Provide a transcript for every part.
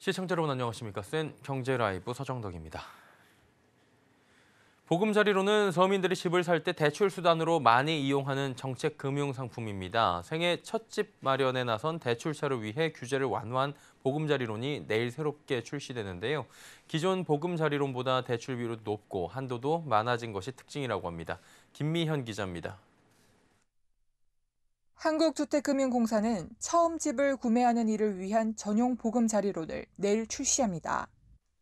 시청자 여러분 안녕하십니까? 센 경제 라이브 서정덕입니다. 보금자리론은 서민들이 집을 살 때 대출 수단으로 많이 이용하는 정책 금융 상품입니다. 생애 첫 집 마련에 나선 대출자를 위해 규제를 완화한 보금자리론이 내일 새롭게 출시되는데요. 기존 보금자리론보다 대출비율이 높고 한도도 많아진 것이 특징이라고 합니다. 김미현 기자입니다. 한국주택금융공사는 처음 집을 구매하는 이를 위한 전용 보금자리론을 내일 출시합니다.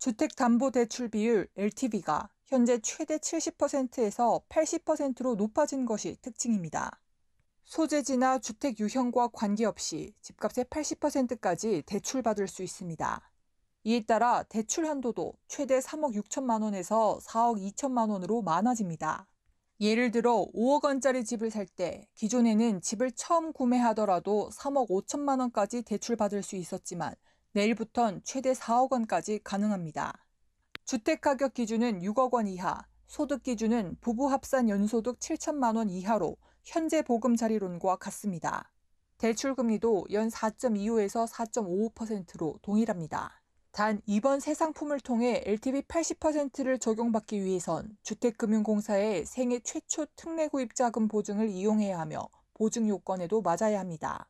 주택담보대출 비율 LTV가 현재 최대 70%에서 80%로 높아진 것이 특징입니다. 소재지나 주택 유형과 관계없이 집값의 80%까지 대출받을 수 있습니다. 이에 따라 대출 한도도 최대 3억 6천만 원에서 4억 2천만 원으로 많아집니다. 예를 들어 5억 원짜리 집을 살 때 기존에는 집을 처음 구매하더라도 3억 5천만 원까지 대출받을 수 있었지만 내일부턴 최대 4억 원까지 가능합니다. 주택가격 기준은 6억 원 이하, 소득 기준은 부부 합산 연소득 7천만 원 이하로 현재 보금자리론과 같습니다. 대출 금리도 연 4.25에서 4.55%로 동일합니다. 단 이번 새 상품을 통해 LTV 80%를 적용받기 위해선 주택금융공사의 생애 최초 특례 구입 자금 보증을 이용해야 하며 보증 요건에도 맞아야 합니다.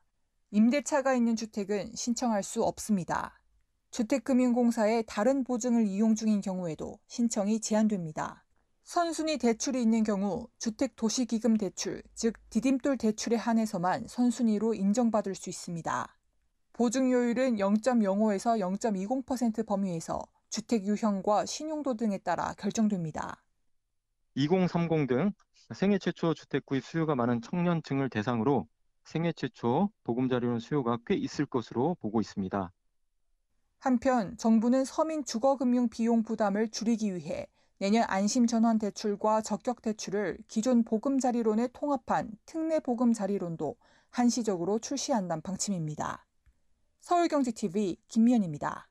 임대차가 있는 주택은 신청할 수 없습니다. 주택금융공사의 다른 보증을 이용 중인 경우에도 신청이 제한됩니다. 선순위 대출이 있는 경우 주택도시기금 대출, 즉 디딤돌 대출에 한해서만 선순위로 인정받을 수 있습니다. 보증요율은 0.05에서 0.20% 범위에서 주택 유형과 신용도 등에 따라 결정됩니다. 2030 등 생애 최초 주택 구입 수요가 많은 청년층을 대상으로 생애 최초 보금자리론 수요가 꽤 있을 것으로 보고 있습니다. 한편 정부는 서민 주거금융 비용 부담을 줄이기 위해 내년 안심전환 대출과 적격 대출을 기존 보금자리론에 통합한 특례 보금자리론도 한시적으로 출시한다는 방침입니다. 서울경제TV 김미연입니다.